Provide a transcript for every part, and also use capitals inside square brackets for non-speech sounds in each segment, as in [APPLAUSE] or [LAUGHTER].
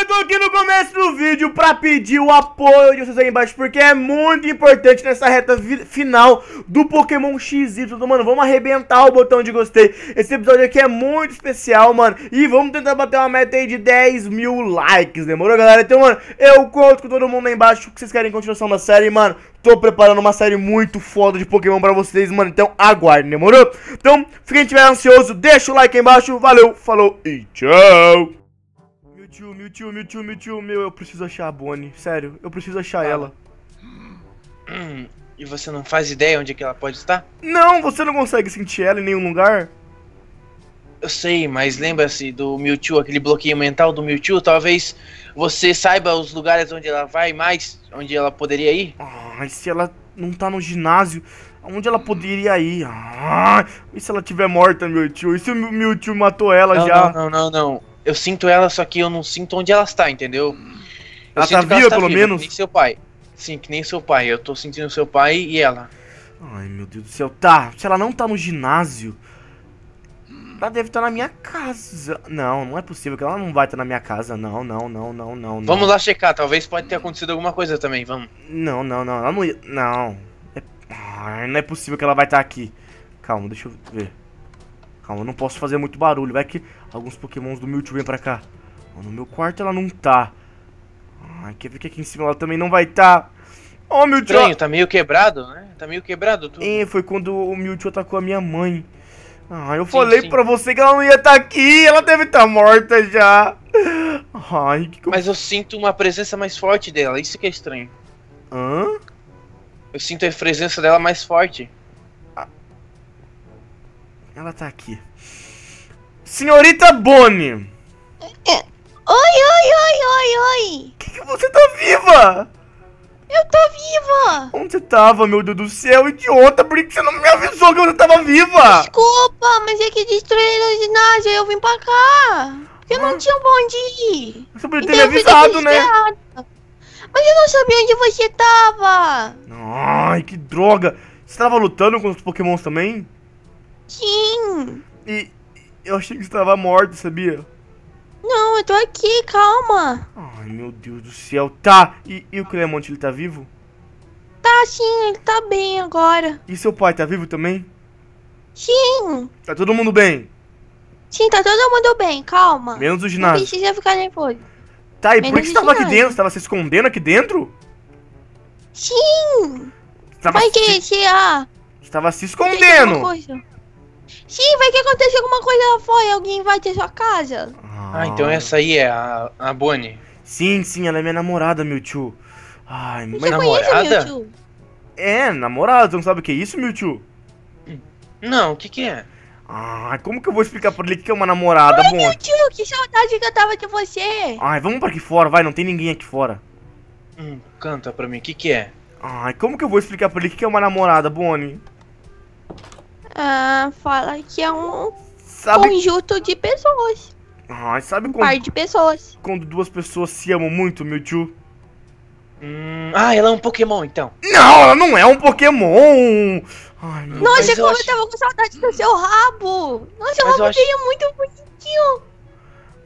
eu tô aqui no começo do vídeo pra pedir o apoio de vocês aí embaixo, porque é muito importante nessa reta final do Pokémon XY, mano, vamos arrebentar o botão de gostei, esse episódio aqui é muito especial, mano, e vamos tentar bater uma meta aí de 10 mil likes, demorou, galera? Então, mano, eu conto com todo mundo aí embaixo que vocês querem continuação da série, mano, tô preparando uma série muito foda de Pokémon pra vocês, mano, então aguarde demorou? Então, se quem estiver ansioso, deixa o like aí embaixo, valeu, falou e tchau! Mewtwo, Mewtwo, Mewtwo, Mewtwo, meu, eu preciso achar a Bonnie. Sério, eu preciso achar ah. ela. E você não faz ideia onde é que ela pode estar? Não, você não consegue sentir ela em nenhum lugar. Eu sei, mas lembra-se do Mewtwo, aquele bloqueio mental do Mewtwo? Talvez você saiba os lugares onde ela vai mais, onde ela poderia ir. Ah, e se ela não tá no ginásio, onde ela poderia ir? Ah, e se ela tiver morta, Mewtwo? E se o Mewtwo matou ela não, já? Não, não, não, não eu sinto ela, só que eu não sinto onde ela está, entendeu? Hum. Eu ela tá viva, ela tá pelo viva, menos? Que nem seu pai. Sim, que nem seu pai. Eu tô sentindo seu pai e ela. Ai, meu Deus do céu. Tá, se ela não tá no ginásio, ela deve estar tá na minha casa. Não, não é possível que ela não vai estar tá na minha casa. Não, não, não, não, não. Vamos lá checar, talvez pode ter acontecido alguma coisa também, vamos. Não, não, não. Ela não. Não. É... Ai, ah, não é possível que ela vai estar tá aqui. Calma, deixa eu ver. Calma, eu não posso fazer muito barulho. Vai que alguns pokémons do Mewtwo vêm pra cá. No meu quarto ela não tá. Ai, quer ver que aqui em cima ela também não vai estar. Tá. Ó, oh, Mewtwo! Estranho, tá meio quebrado, né? Tá meio quebrado tudo. É, foi quando o Mewtwo atacou a minha mãe. Ah, eu sim, falei sim. pra você que ela não ia estar tá aqui, ela deve estar tá morta já. Ai, que... Mas eu sinto uma presença mais forte dela, isso que é estranho. Hã? Eu sinto a presença dela mais forte. Ela tá aqui. Senhorita Bonnie! É. Oi, oi, oi, oi, oi! Que, que você tá viva? Eu tô viva! Onde você tava, meu Deus do céu? Idiota, por que você não me avisou que eu tava viva? Desculpa, mas é que destruíram o ginásio eu vim pra cá. Porque eu não ah. tinha um onde ir. Você poderia ter então, me avisado, né? Mas eu não sabia onde você tava. Ai, que droga. Você tava lutando com os pokémons também? Sim. E eu achei que você tava morta, sabia? Não, eu tô aqui, calma. Ai, meu Deus do céu. Tá, e, e o Clemente, ele tá vivo? Tá, sim, ele tá bem agora. E seu pai tá vivo também? Sim. Tá todo mundo bem? Sim, tá todo mundo bem, calma. Menos o ginásio. Não precisa ficar nervoso. Tá, e Menos por que você tava aqui dentro? Você tava se escondendo aqui dentro? Sim. Você tava Mas se... que, se, ah... Você tava se escondendo. Sim, vai que acontecer alguma coisa lá fora, alguém vai ter sua casa. Ah, então essa aí é a, a Bonnie. Sim, sim, ela é minha namorada, meu tio. Ai, minha namorada? é, namorada, você não sabe o que é isso, meu tio? Não, o que que é? Ah, como que eu vou explicar pra ele que é uma namorada, Oi, bom? meu tio, que saudade que eu tava de você. Ai, vamos pra aqui fora, vai, não tem ninguém aqui fora. Hum, canta pra mim, o que que é? Ai, como que eu vou explicar pra ele que é uma namorada, Bonnie? uh, fala que é um sabe... conjunto de pessoas. Ah, sabe um quando... par de pessoas. Quando duas pessoas se amam muito, Mewtwo? Hum... Ah, ela é um Pokémon então. Não, ela não é um Pokémon! Ai, meu Nossa, como eu, acho... eu tava com saudade do seu rabo! Nossa, seu Mas rabo acho... É muito bonitinho!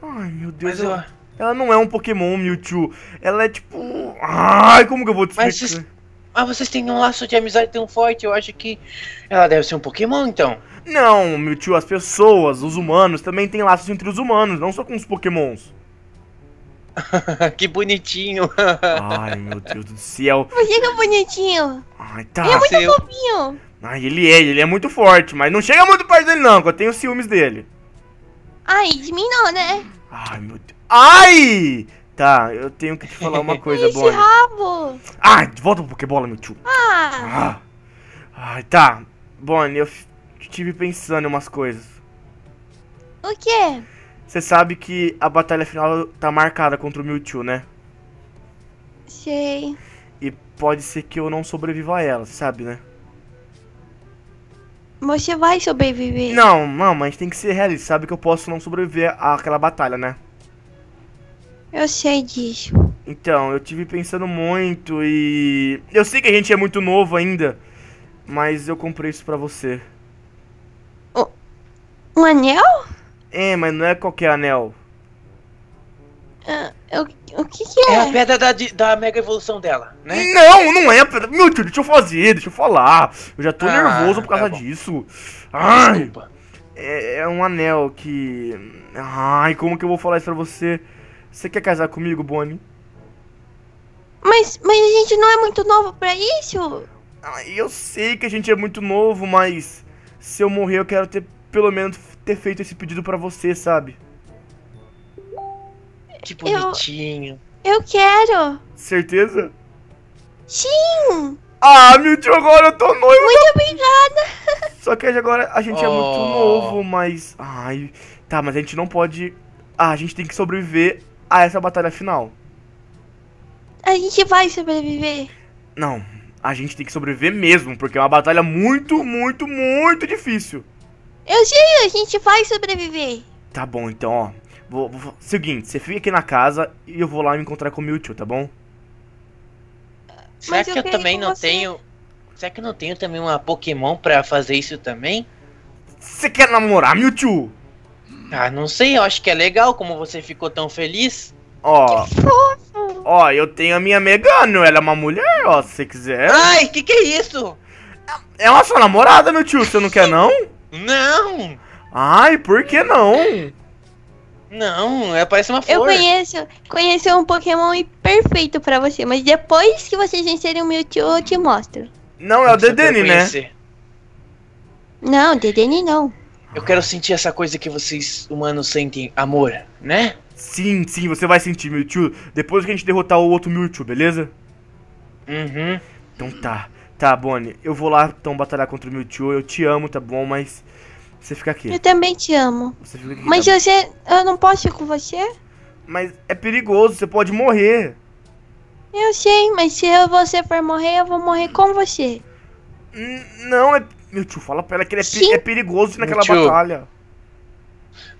Ai, meu Deus. Mas ela... Eu... ela não é um Pokémon, Mewtwo. Ela é tipo. Ai, como que eu vou te explicar? Mas... Ah, vocês têm um laço de amizade tão forte, eu acho que ela deve ser um Pokémon então. Não, meu tio, as pessoas, os humanos, também têm laços entre os humanos, não só com os Pokémons. [LAUGHS] que bonitinho. Ai, meu Deus do céu. Você que é bonitinho. Ai, tá. Ele é muito fofinho. Ai, ele é, ele é muito forte, mas não chega muito perto dele não, que eu tenho ciúmes dele. Ai, de mim não, né? Ai, meu Deus. Ai! Tá, eu tenho que te falar uma [LAUGHS] coisa, Esse Bonnie. rabo! Ah, volta pro Pokébola, meu tio. Ah, Ah. tá. Bonnie, eu tive pensando em umas coisas. o quê? Você sabe que a batalha final tá marcada contra o Mewtwo, né? Sei. E pode ser que eu não sobreviva a ela, sabe, né? Você vai sobreviver. Não, não, mas tem que ser realista. Sabe que eu posso não sobreviver àquela batalha, né? Eu sei disso. Então, eu tive pensando muito e. Eu sei que a gente é muito novo ainda, mas eu comprei isso pra você. O... Um anel? É, mas não é qualquer anel. Ah, o que, que é? É a pedra da, da mega evolução dela, né? Não, não é a pedra. Meu Deus, deixa eu fazer, deixa eu falar. Eu já tô ah, nervoso por causa tá disso. Ai, Desculpa. É, é um anel que. Ai, como que eu vou falar isso pra você? Você quer casar comigo, Bonnie? Mas, mas a gente não é muito novo para isso? Ah, eu sei que a gente é muito novo, mas se eu morrer eu quero ter pelo menos ter feito esse pedido para você, sabe? Que bonitinho. Eu, eu quero. Certeza? Sim! Ah, Mewtwo, agora eu tô noivo! Muito obrigada! [LAUGHS] Só que agora a gente oh. é muito oh. novo, mas. Ai. Tá, mas a gente não pode. Ah, a gente tem que sobreviver ah, é a essa batalha final. A gente vai sobreviver. Não, a gente tem que sobreviver mesmo, porque é uma batalha muito, muito, muito difícil. Eu sei, a gente vai sobreviver. Tá bom, então, ó. Vou, vou, seguinte, você fica aqui na casa e eu vou lá me encontrar com o Mewtwo, tá bom? Será que eu, eu também não você? tenho. Será que eu não tenho também uma Pokémon pra fazer isso também? Você quer namorar, Mewtwo? Ah, não sei, eu acho que é legal como você ficou tão feliz. Ó. Que fofo! Ó, eu tenho a minha Megano, ela é uma mulher, ó, se você quiser. Ai, que que é isso? É uma sua namorada, meu tio, você não quer não? Não! Ai, por que não? Não, é parece uma flor. Eu conheço, conheci um Pokémon perfeito para você, mas depois que vocês vencerem o tio, eu te mostro. Não, é o Dedene, né? Não, Dedene não. Eu quero sentir essa coisa que vocês humanos sentem, amor, né? Sim, sim, você vai sentir, Mewtwo, depois que a gente derrotar o outro Mewtwo, beleza? Uhum. Então tá. Tá, Bonnie, eu vou lá então batalhar contra o Mewtwo, eu te amo, tá bom, mas você fica aqui. Eu também te amo. Você fica aqui, mas tá você, bom. eu não posso ir com você? Mas é perigoso, você pode morrer. Eu sei, mas se você for morrer, eu vou morrer com você. Não, é, meu tio, fala pra ela que ele é, é perigoso naquela batalha.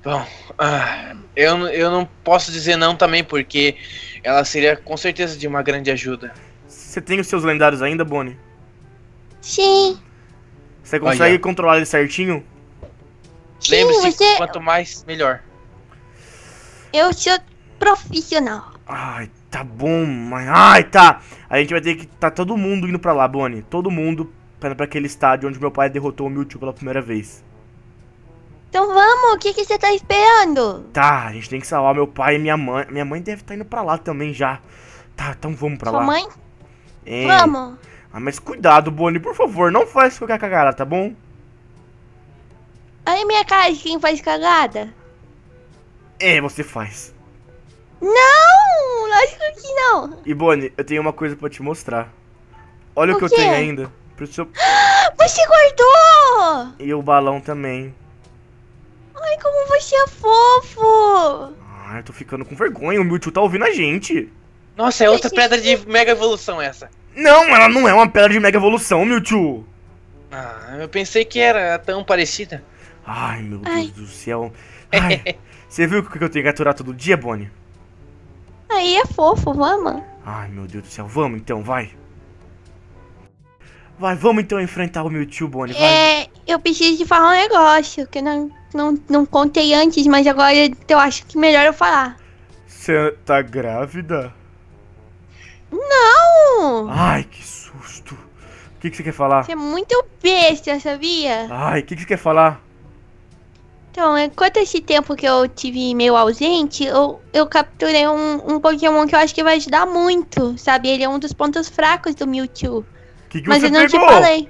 Bom, ah, eu, eu não posso dizer não também, porque ela seria com certeza de uma grande ajuda. Você tem os seus lendários ainda, Bonnie? Sim. Você consegue Olha. controlar ele certinho? Lembre-se, você... quanto mais, melhor. Eu sou profissional. Ai, tá bom, mas... Ai, tá. A gente vai ter que... Tá todo mundo indo pra lá, Bonnie. Todo mundo pena para aquele estádio onde meu pai derrotou o Mewtwo pela primeira vez. Então vamos, o que que você tá esperando? Tá, a gente tem que salvar meu pai e minha mãe. Minha mãe deve estar tá indo para lá também já. Tá, então vamos para lá. Sua mãe? É. Vamos. Ah, mas cuidado, Bonnie, por favor, não faz qualquer cagada, tá bom? Aí minha cara de quem faz cagada. É, você faz. Não! Lógico que não! E Bonnie, eu tenho uma coisa para te mostrar. Olha o, o que quê? eu tenho ainda pro seu... Você guardou! E o balão também. Ai, como você é fofo! Ah, eu tô ficando com vergonha, o Mewtwo tá ouvindo a gente. Nossa, é outra pedra de mega evolução essa. Não, ela não é uma pedra de mega evolução, Mewtwo. Ah, eu pensei que era tão parecida. Ai, meu Ai. Deus do céu. Ai, [LAUGHS] você viu o que eu tenho que aturar todo dia, Bonnie? Aí é fofo, vamos. Ai, meu Deus do céu, vamos então, vai. Vai, vamos então enfrentar o Mewtwo, Bonnie. É, eu preciso falar um negócio que eu não, não, não contei antes, mas agora eu acho que melhor eu falar. Você tá grávida? Não! Ai, que susto! O que, que você quer falar? Você é muito besta, sabia? Ai, o que, que você quer falar? Então, enquanto é, esse tempo que eu tive meio ausente, eu, eu capturei um, um Pokémon que eu acho que vai ajudar muito, sabe? Ele é um dos pontos fracos do Mewtwo. Que que Mas eu não pegou? te falei.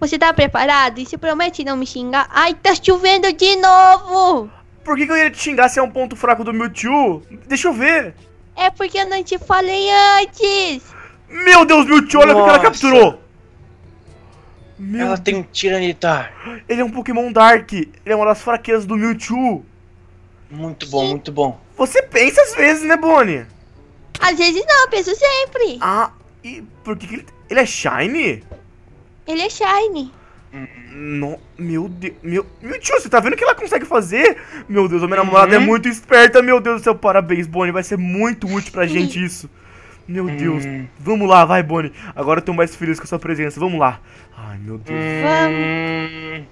Você tá preparado? E se promete não me xingar? Ai, tá chovendo de novo! Por que, que eu ia te xingar se é um ponto fraco do Mewtwo? Deixa eu ver. É porque eu não te falei antes. Meu Deus, Mewtwo, olha o que ela capturou. Meu ela Deus. tem um Tiranitar. Ele é um Pokémon Dark. Ele é uma das fraquezas do Mewtwo. Muito bom, muito bom. Você pensa às vezes, né, Bonnie? Às vezes não, penso sempre. Ah, e por que, que ele. Ele é Shiny? Ele é Shiny. No, meu Deus, meu, meu tio, você tá vendo o que ela consegue fazer? Meu Deus, a minha uhum. namorada é uhum. muito esperta, meu Deus do céu, parabéns, Bonnie, vai ser muito útil pra gente isso. Meu uhum. Deus, vamos lá, vai, Bonnie. Agora eu tô mais feliz com a sua presença, vamos lá. Ai, meu Deus. Vamos.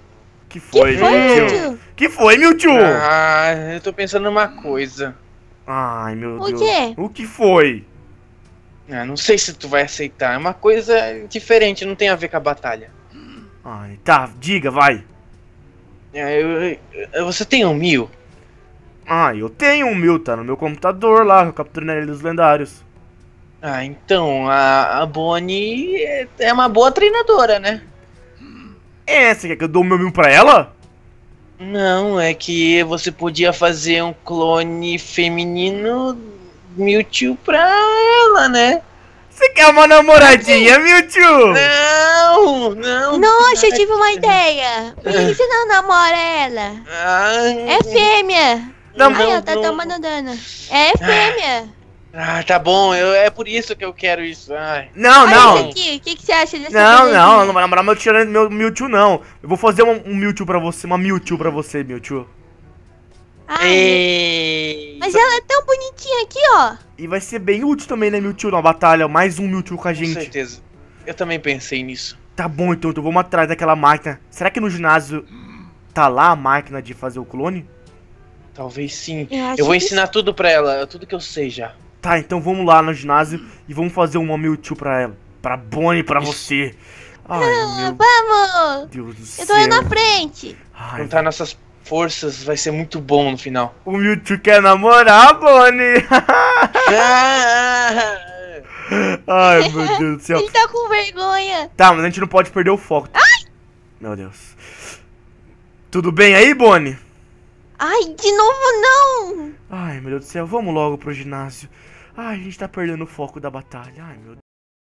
Que foi, que foi meu tio? tio? Que foi, meu tio? Ah, eu tô pensando numa coisa. Ai, meu o Deus. O quê? O que foi? É, não sei se tu vai aceitar. É uma coisa diferente, não tem a ver com a batalha. Ai, tá, diga, vai. É, eu, eu, você tem um mil? Ah, eu tenho um mil, tá no meu computador lá, eu capturei ele dos lendários. Ah, então, a, a Bonnie é, é uma boa treinadora, né? É, você quer que eu dou o meu mil pra ela? Não, é que você podia fazer um clone feminino Mewtwo pra ela, né? Você quer uma namoradinha, Mewtwo? Não, não. Nossa, eu tive uma ah. ideia. você não namora ela? Ah. é fêmea. Não, Ai, não, ela tá não. tomando dano. É fêmea. Ah, ah, tá bom, eu, é por isso que eu quero isso. Ai. Não, Olha não. O que, que você acha dessa Não, não, não vai namorar meu, meu Mewtwo, não. Eu vou fazer um, um Mewtwo pra você, uma Mewtwo pra você, Mewtwo. Ai, mas ela é tão bonitinha aqui, ó. E vai ser bem útil também, né, Mewtwo, na batalha. Mais um Mewtwo com a gente. Com certeza. Eu também pensei nisso. Tá bom, então, então vamos atrás daquela máquina. Será que no ginásio tá lá a máquina de fazer o clone? Talvez sim. Eu, eu vou ensinar que... tudo pra ela, tudo que eu sei já. Tá, então vamos lá no ginásio e vamos fazer uma Mewtwo pra ela. Pra Bonnie, pra você. Ai, ah, [LAUGHS] vamos! Deus do eu céu. Eu tô indo na frente. Ai, Contar tá nossas forças, vai ser muito bom no final. O Mewtwo quer namorar, Bonnie! [LAUGHS] Ai, meu Deus do céu. [LAUGHS] Ele tá com vergonha. Tá, mas a gente não pode perder o foco. Ai! Meu Deus. Tudo bem aí, Bonnie? Ai, de novo não! Ai, meu Deus do céu, vamos logo pro ginásio. Ai, a gente tá perdendo o foco da batalha. Ai, meu